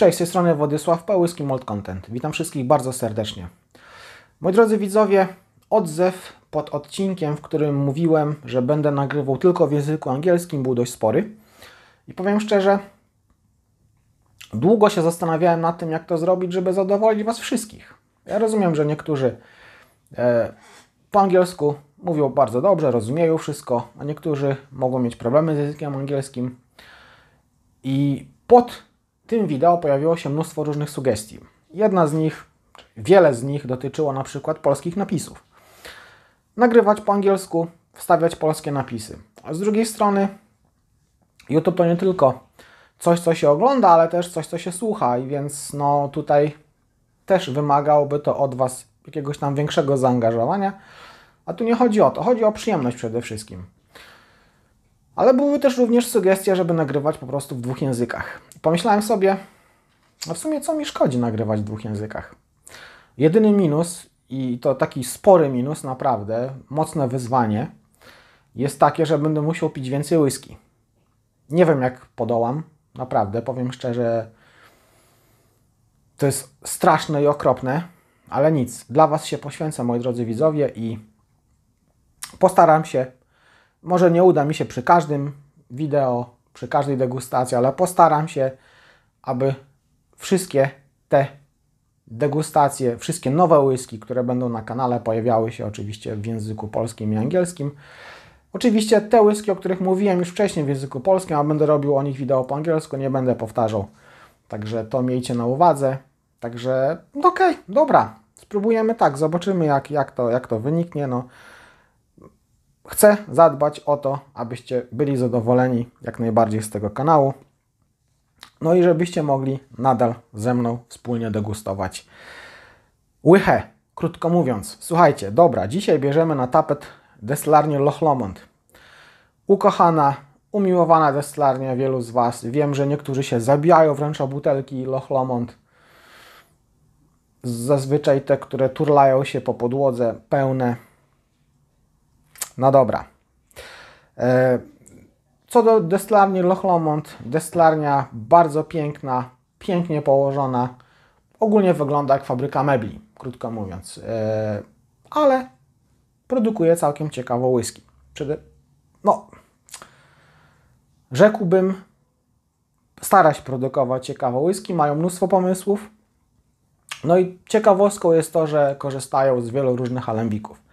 Cześć, z tej strony Władysław Pałyski, Mold Content. Witam wszystkich bardzo serdecznie. Moi drodzy widzowie, odzew pod odcinkiem, w którym mówiłem, że będę nagrywał tylko w języku angielskim, był dość spory. I powiem szczerze, długo się zastanawiałem nad tym, jak to zrobić, żeby zadowolić Was wszystkich. Ja rozumiem, że niektórzy e, po angielsku mówią bardzo dobrze, rozumieją wszystko, a niektórzy mogą mieć problemy z językiem angielskim. I pod tym wideo pojawiło się mnóstwo różnych sugestii. Jedna z nich, wiele z nich dotyczyło na przykład polskich napisów. Nagrywać po angielsku, wstawiać polskie napisy. A z drugiej strony, YouTube to nie tylko coś, co się ogląda, ale też coś, co się słucha, i więc no tutaj też wymagałoby to od Was jakiegoś tam większego zaangażowania. A tu nie chodzi o to, chodzi o przyjemność przede wszystkim. Ale były też również sugestie, żeby nagrywać po prostu w dwóch językach. Pomyślałem sobie, a no w sumie co mi szkodzi nagrywać w dwóch językach? Jedyny minus, i to taki spory minus naprawdę, mocne wyzwanie, jest takie, że będę musiał pić więcej whisky. Nie wiem jak podołam, naprawdę, powiem szczerze, to jest straszne i okropne, ale nic, dla Was się poświęcę, moi drodzy widzowie, i postaram się może nie uda mi się przy każdym wideo, przy każdej degustacji, ale postaram się, aby wszystkie te degustacje, wszystkie nowe whisky, które będą na kanale, pojawiały się oczywiście w języku polskim i angielskim. Oczywiście te whisky, o których mówiłem już wcześniej w języku polskim, a będę robił o nich wideo po angielsku, nie będę powtarzał. Także to miejcie na uwadze. Także no okej, okay, dobra, spróbujemy tak, zobaczymy jak, jak, to, jak to wyniknie. No, chcę zadbać o to, abyście byli zadowoleni jak najbardziej z tego kanału. No i żebyście mogli nadal ze mną wspólnie degustować łychę. Krótko mówiąc, słuchajcie, dobra, dzisiaj bierzemy na tapet deslarnię Loch Lomond. Ukochana, umiłowana deslarnia wielu z Was. Wiem, że niektórzy się zabijają wręcz o butelki Loch Lomond. Zazwyczaj te, które turlają się po podłodze, pełne no dobra. E, co do destlarni Loch Lomond, destlarnia bardzo piękna, pięknie położona. Ogólnie wygląda jak fabryka mebli, krótko mówiąc. E, ale produkuje całkiem ciekawe whisky. No, rzekłbym, stara się produkować ciekawe whisky, mają mnóstwo pomysłów. No i ciekawostką jest to, że korzystają z wielu różnych alembików.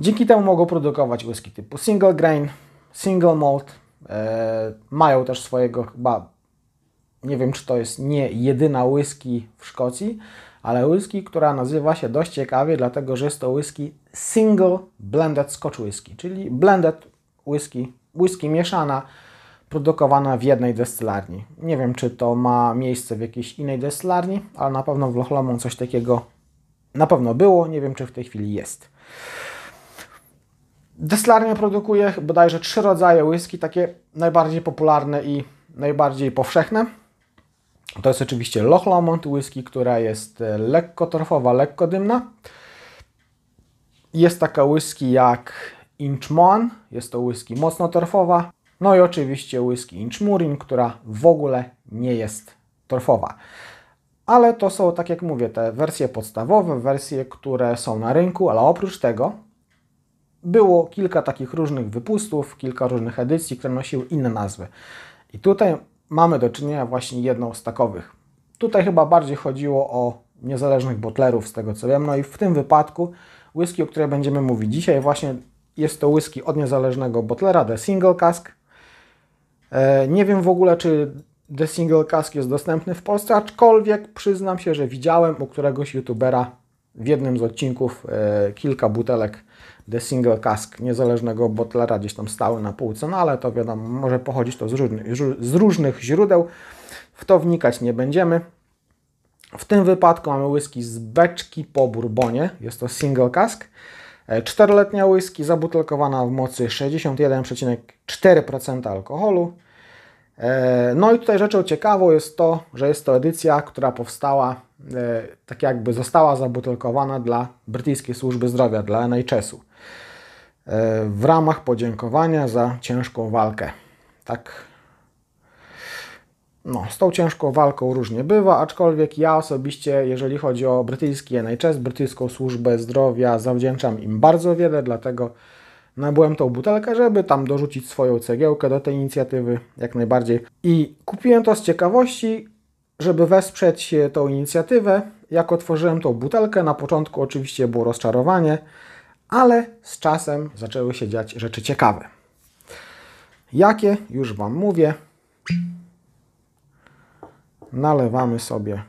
Dzięki temu mogą produkować whisky typu single grain, single malt. E, mają też swojego chyba, nie wiem czy to jest nie jedyna whisky w Szkocji, ale whisky, która nazywa się dość ciekawie, dlatego że jest to whisky single blended scotch whisky, czyli blended whisky, whisky mieszana, produkowana w jednej destylarni. Nie wiem, czy to ma miejsce w jakiejś innej destylarni, ale na pewno w Loch Lomond coś takiego na pewno było. Nie wiem, czy w tej chwili jest. Dyslarnia produkuje bodajże trzy rodzaje whisky, takie najbardziej popularne i najbardziej powszechne. To jest oczywiście Loch Lomond whisky, która jest e, lekko torfowa, lekko dymna. Jest taka whisky jak Inchmon, jest to whisky mocno torfowa. No i oczywiście whisky Inchmurin, która w ogóle nie jest torfowa. Ale to są, tak jak mówię, te wersje podstawowe, wersje, które są na rynku, ale oprócz tego było kilka takich różnych wypustów, kilka różnych edycji, które nosiły inne nazwy. I tutaj mamy do czynienia właśnie jedną z takowych. Tutaj chyba bardziej chodziło o niezależnych butlerów, z tego co wiem. No i w tym wypadku whisky, o której będziemy mówić dzisiaj, właśnie jest to whisky od niezależnego butlera, The Single Cask. E, nie wiem w ogóle, czy The Single Cask jest dostępny w Polsce, aczkolwiek przyznam się, że widziałem u któregoś youtubera w jednym z odcinków e, kilka butelek The Single Cask niezależnego botlera gdzieś tam stały na półce, no ale to wiadomo, może pochodzić to z różnych, z różnych źródeł. W to wnikać nie będziemy. W tym wypadku mamy whisky z beczki po bourbonie, jest to Single Cask. E, czteroletnia whisky zabutelkowana w mocy 61,4% alkoholu. E, no i tutaj rzeczą ciekawą jest to, że jest to edycja, która powstała, e, tak jakby została zabutelkowana dla brytyjskiej służby zdrowia, dla NHS-u. E, w ramach podziękowania za ciężką walkę. Tak. No, z tą ciężką walką różnie bywa, aczkolwiek ja osobiście, jeżeli chodzi o brytyjski NHS, brytyjską służbę zdrowia, zawdzięczam im bardzo wiele, dlatego nabyłem tą butelkę, żeby tam dorzucić swoją cegiełkę do tej inicjatywy jak najbardziej. I kupiłem to z ciekawości, żeby wesprzeć tą inicjatywę. Jak otworzyłem tą butelkę, na początku oczywiście było rozczarowanie, ale z czasem zaczęły się dziać rzeczy ciekawe. Jakie? Już Wam mówię. Nalewamy sobie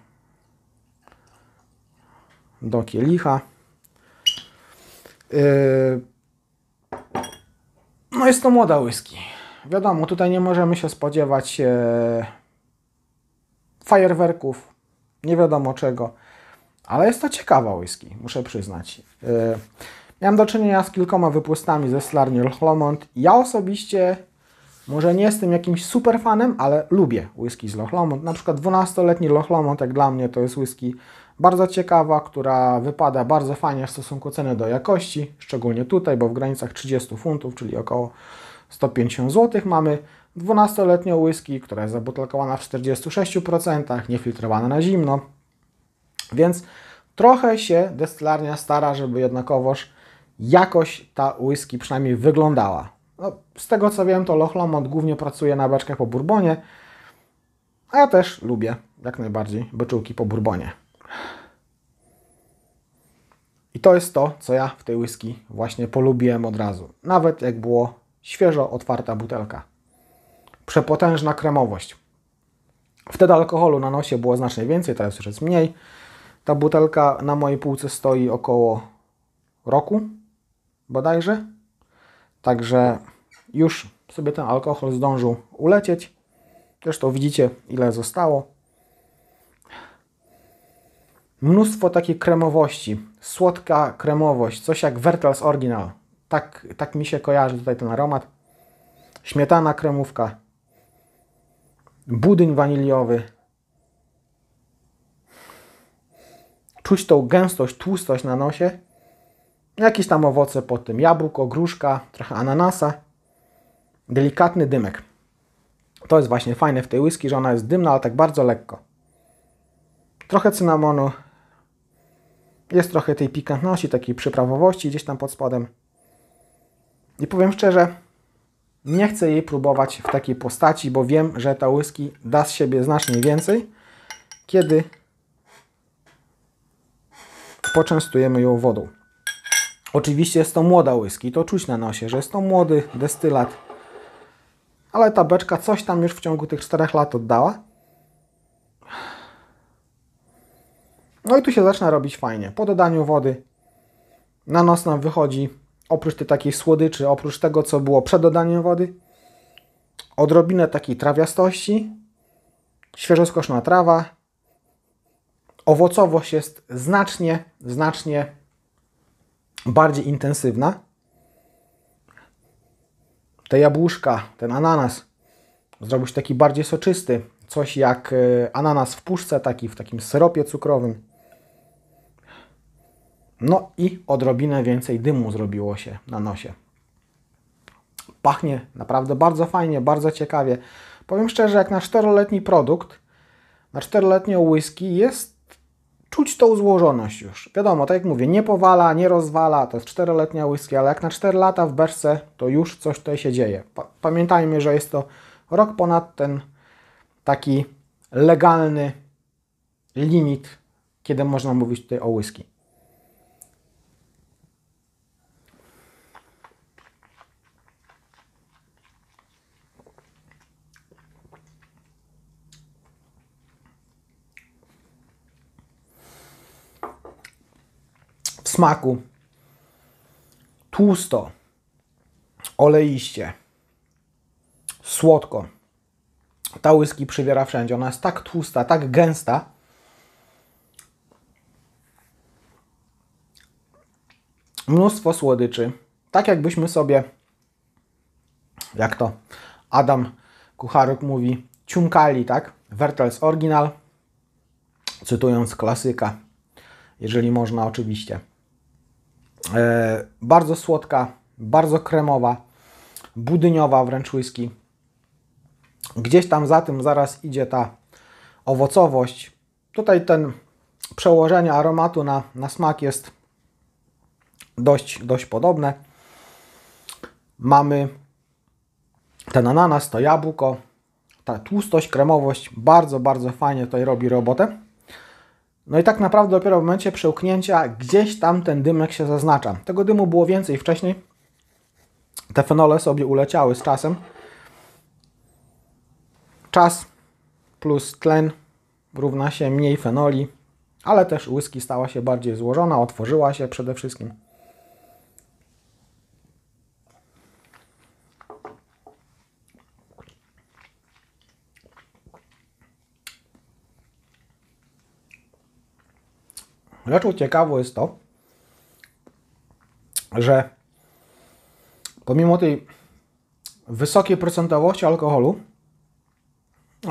do kielicha. Yy, no jest to młoda whisky. Wiadomo, tutaj nie możemy się spodziewać e, fajerwerków, nie wiadomo czego, ale jest to ciekawa whisky, muszę przyznać. Yy, Miałem do czynienia z kilkoma wypustami ze Slarniel Lochlomont. Ja osobiście może nie jestem jakimś super fanem, ale lubię whisky z Lochlomont. Na przykład 12-letni Loch jak dla mnie, to jest whisky bardzo ciekawa, która wypada bardzo fajnie w stosunku ceny do jakości, szczególnie tutaj, bo w granicach 30 funtów, czyli około 150 zł mamy 12-letnią whisky, która jest zabutelkowana w 46%, niefiltrowana na zimno. Więc trochę się destylarnia stara, żeby jednakowoż jakoś ta whisky przynajmniej wyglądała. No, z tego co wiem, to Loch Lomond głównie pracuje na beczkach po bourbonie, a ja też lubię jak najbardziej beczułki po bourbonie. I to jest to, co ja w tej whisky właśnie polubiłem od razu. Nawet jak było świeżo otwarta butelka. Przepotężna kremowość. Wtedy alkoholu na nosie było znacznie więcej, teraz już jest mniej. Ta butelka na mojej półce stoi około roku bodajże. Także już sobie ten alkohol zdążył ulecieć. Zresztą widzicie, ile zostało. Mnóstwo takiej kremowości, słodka kremowość, coś jak Wertels Original. Tak, tak mi się kojarzy tutaj ten aromat. Śmietana kremówka, budyń waniliowy. Czuć tą gęstość, tłustość na nosie. Jakieś tam owoce po tym. Jabłko, gruszka, trochę ananasa. Delikatny dymek. To jest właśnie fajne w tej whisky, że ona jest dymna, ale tak bardzo lekko. Trochę cynamonu. Jest trochę tej pikantności, takiej przyprawowości gdzieś tam pod spodem. I powiem szczerze, nie chcę jej próbować w takiej postaci, bo wiem, że ta whisky da z siebie znacznie więcej, kiedy poczęstujemy ją wodą. Oczywiście jest to młoda whisky, to czuć na nosie, że jest to młody destylat. Ale ta beczka coś tam już w ciągu tych 4 lat oddała. No i tu się zaczyna robić fajnie. Po dodaniu wody na nos nam wychodzi, oprócz tej takiej słodyczy, oprócz tego, co było przed dodaniem wody, odrobinę takiej trawiastości, świeżo skoszona trawa. Owocowość jest znacznie, znacznie bardziej intensywna, te jabłuszka, ten ananas zrobisz taki bardziej soczysty, coś jak e, ananas w puszce, taki w takim syropie cukrowym. No i odrobinę więcej dymu zrobiło się na nosie. Pachnie naprawdę bardzo fajnie, bardzo ciekawie. Powiem szczerze, jak na czteroletni produkt, na czteroletnią whisky jest czuć tą złożoność już. Wiadomo, tak jak mówię, nie powala, nie rozwala, to jest czteroletnia whisky, ale jak na 4 lata w beczce, to już coś tutaj się dzieje. pamiętajmy, że jest to rok ponad ten taki legalny limit, kiedy można mówić tutaj o whisky. smaku. Tłusto, oleiście, słodko. Ta whisky przywiera wszędzie. Ona jest tak tłusta, tak gęsta. Mnóstwo słodyczy. Tak jakbyśmy sobie, jak to Adam Kucharuk mówi, ciumkali, tak? Wertels Original, cytując klasyka, jeżeli można oczywiście. E, bardzo słodka, bardzo kremowa, budyniowa wręcz whisky. Gdzieś tam za tym zaraz idzie ta owocowość. Tutaj ten przełożenie aromatu na, na smak jest dość, dość podobne. Mamy ten ananas, to jabłko, ta tłustość, kremowość bardzo, bardzo fajnie tutaj robi robotę. No i tak naprawdę dopiero w momencie przełknięcia gdzieś tam ten dymek się zaznacza. Tego dymu było więcej wcześniej. Te fenole sobie uleciały z czasem. Czas plus tlen równa się mniej fenoli, ale też łyski stała się bardziej złożona, otworzyła się przede wszystkim. Rzeczą ciekawą jest to, że pomimo tej wysokiej procentowości alkoholu,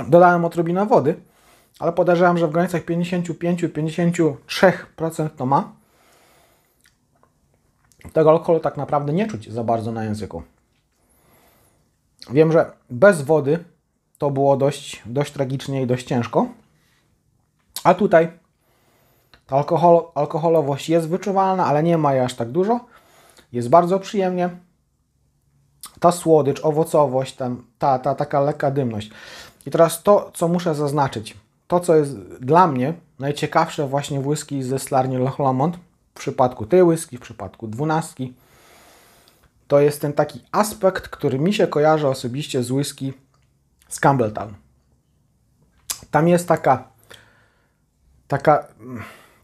dodałem odrobinę wody, ale podejrzewam, że w granicach 55-53% to ma. Tego alkoholu tak naprawdę nie czuć za bardzo na języku. Wiem, że bez wody to było dość, dość tragicznie i dość ciężko. A tutaj Alkohol, alkoholowość jest wyczuwalna, ale nie ma jej aż tak dużo. Jest bardzo przyjemnie. Ta słodycz, owocowość, ta, ta taka lekka dymność. I teraz to, co muszę zaznaczyć. To, co jest dla mnie najciekawsze właśnie w whisky ze Slarni Loch Lomond, w przypadku tej whisky, w przypadku dwunastki, to jest ten taki aspekt, który mi się kojarzy osobiście z whisky z Campbelltown. Tam jest taka taka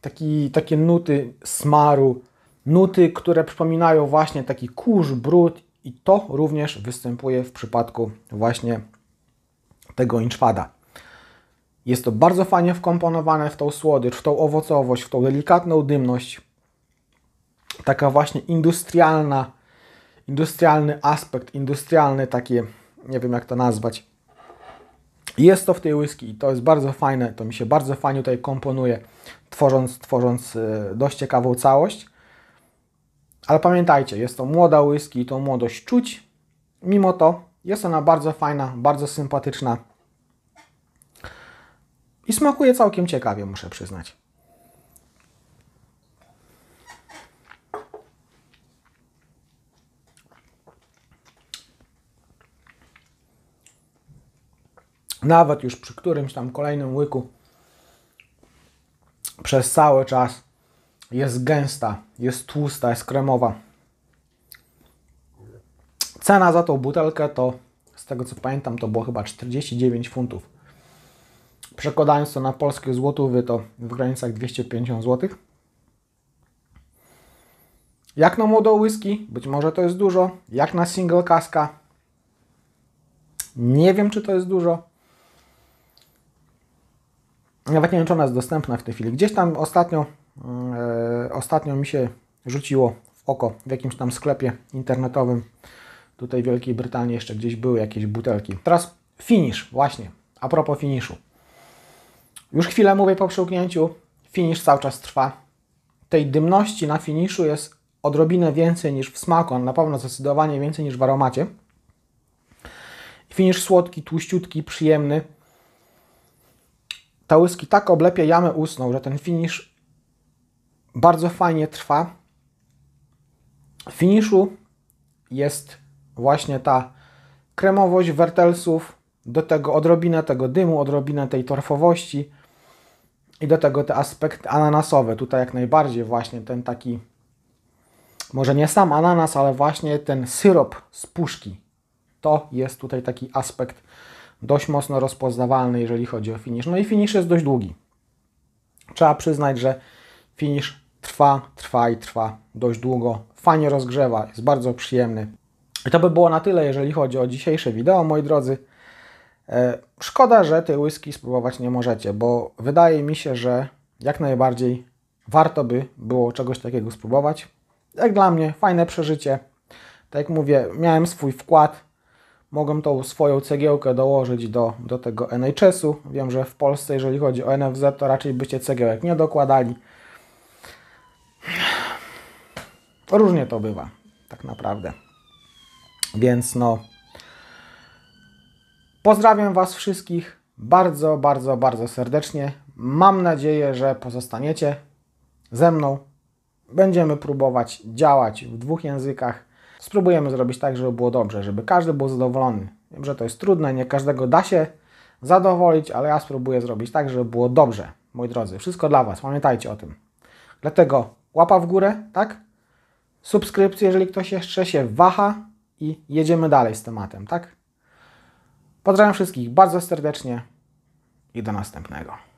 taki, takie nuty smaru, nuty, które przypominają właśnie taki kurz, brud i to również występuje w przypadku właśnie tego inczpada. Jest to bardzo fajnie wkomponowane w tą słodycz, w tą owocowość, w tą delikatną dymność. Taka właśnie industrialna, industrialny aspekt, industrialny takie, nie wiem jak to nazwać, jest to w tej whisky i to jest bardzo fajne, to mi się bardzo fajnie tutaj komponuje, tworząc, tworząc e, dość ciekawą całość. Ale pamiętajcie, jest to młoda whisky i tą młodość czuć. Mimo to jest ona bardzo fajna, bardzo sympatyczna i smakuje całkiem ciekawie, muszę przyznać. nawet już przy którymś tam kolejnym łyku przez cały czas jest gęsta, jest tłusta, jest kremowa. Cena za tą butelkę to, z tego co pamiętam, to było chyba 49 funtów. Przekładając to na polskie złotówy, to w granicach 250 zł. Jak na młodą whisky, być może to jest dużo. Jak na single kaska, nie wiem czy to jest dużo. Nawet nie wiem, czy ona jest dostępna w tej chwili. Gdzieś tam ostatnio, yy, ostatnio mi się rzuciło w oko w jakimś tam sklepie internetowym tutaj w Wielkiej Brytanii jeszcze gdzieś były jakieś butelki. Teraz finish, właśnie. A propos finiszu. Już chwilę mówię po przełknięciu, finisz cały czas trwa. Tej dymności na finiszu jest odrobinę więcej niż w smaku, on na pewno zdecydowanie więcej niż w aromacie. Finisz słodki, tłuściutki, przyjemny ta whisky tak oblepia jamę ustną, że ten finisz bardzo fajnie trwa. W finiszu jest właśnie ta kremowość wertelsów, do tego odrobinę tego dymu, odrobinę tej torfowości i do tego te aspekty ananasowe. Tutaj jak najbardziej właśnie ten taki, może nie sam ananas, ale właśnie ten syrop z puszki. To jest tutaj taki aspekt dość mocno rozpoznawalny, jeżeli chodzi o finisz. No i finisz jest dość długi. Trzeba przyznać, że finisz trwa, trwa i trwa dość długo. Fajnie rozgrzewa, jest bardzo przyjemny. I to by było na tyle, jeżeli chodzi o dzisiejsze wideo, moi drodzy. E, szkoda, że tej whisky spróbować nie możecie, bo wydaje mi się, że jak najbardziej warto by było czegoś takiego spróbować. Jak dla mnie, fajne przeżycie. Tak jak mówię, miałem swój wkład mogą tą swoją cegiełkę dołożyć do, do tego NHS-u. Wiem, że w Polsce, jeżeli chodzi o NFZ, to raczej byście cegiełek nie dokładali. Różnie to bywa, tak naprawdę. Więc no. Pozdrawiam Was wszystkich bardzo, bardzo, bardzo serdecznie. Mam nadzieję, że pozostaniecie ze mną. Będziemy próbować działać w dwóch językach Spróbujemy zrobić tak, żeby było dobrze, żeby każdy był zadowolony. Wiem, że to jest trudne, nie każdego da się zadowolić, ale ja spróbuję zrobić tak, żeby było dobrze. Moi drodzy, wszystko dla Was, pamiętajcie o tym. Dlatego łapa w górę, tak? Subskrypcja, jeżeli ktoś jeszcze się waha i jedziemy dalej z tematem, tak? Pozdrawiam wszystkich bardzo serdecznie i do następnego.